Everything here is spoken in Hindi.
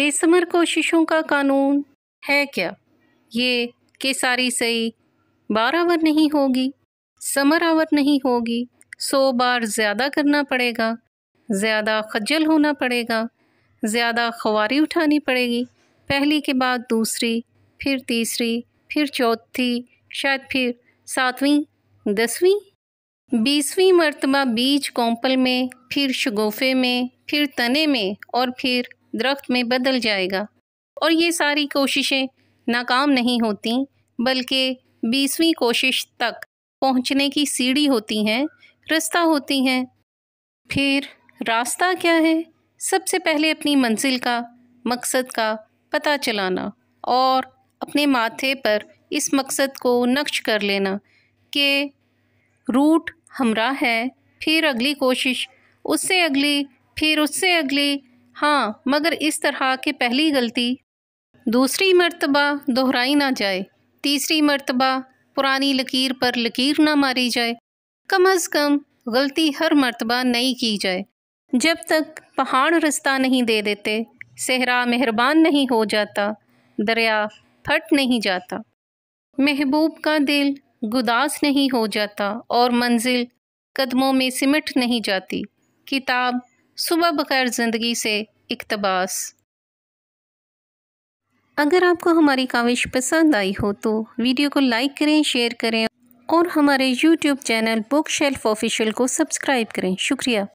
बेसमर कोशिशों का कानून है क्या ये कि सारी सही बार आवर नहीं होगी समर आवर नहीं होगी सौ बार ज़्यादा करना पड़ेगा ज़्यादा खज्जल होना पड़ेगा ज़्यादा खवारी उठानी पड़ेगी पहली के बाद दूसरी फिर तीसरी फिर चौथी शायद फिर सातवीं दसवीं बीसवीं मरतबा बीज कौंपल में फिर शगोफे में फिर तने में और फिर दरख्त में बदल जाएगा और ये सारी कोशिशें नाकाम नहीं होती बल्कि बीसवीं कोशिश तक पहुंचने की सीढ़ी होती हैं रास्ता होती हैं फिर रास्ता क्या है सबसे पहले अपनी मंजिल का मकसद का पता चलाना और अपने माथे पर इस मकसद को नक्श कर लेना कि रूट हमरा है फिर अगली कोशिश उससे अगली फिर उससे अगली हाँ मगर इस तरह की पहली गलती दूसरी मरतबा दोहराई ना जाए तीसरी मरतबा पुरानी लकीर पर लकीर ना मारी जाए कम अज़ कम गलती हर मरतबा नहीं की जाए जब तक पहाड़ रास्ता नहीं दे देते सहरा मेहरबान नहीं हो जाता दरिया फट नहीं जाता महबूब का दिल गुदास नहीं हो जाता और मंजिल कदमों में सिमट नहीं जाती किताब सुबह बखैर ज़िंदगी से इकतबास अगर आपको हमारी काविश पसंद आई हो तो वीडियो को लाइक करें शेयर करें और हमारे YouTube channel Book Shelf Official को सब्सक्राइब करें शुक्रिया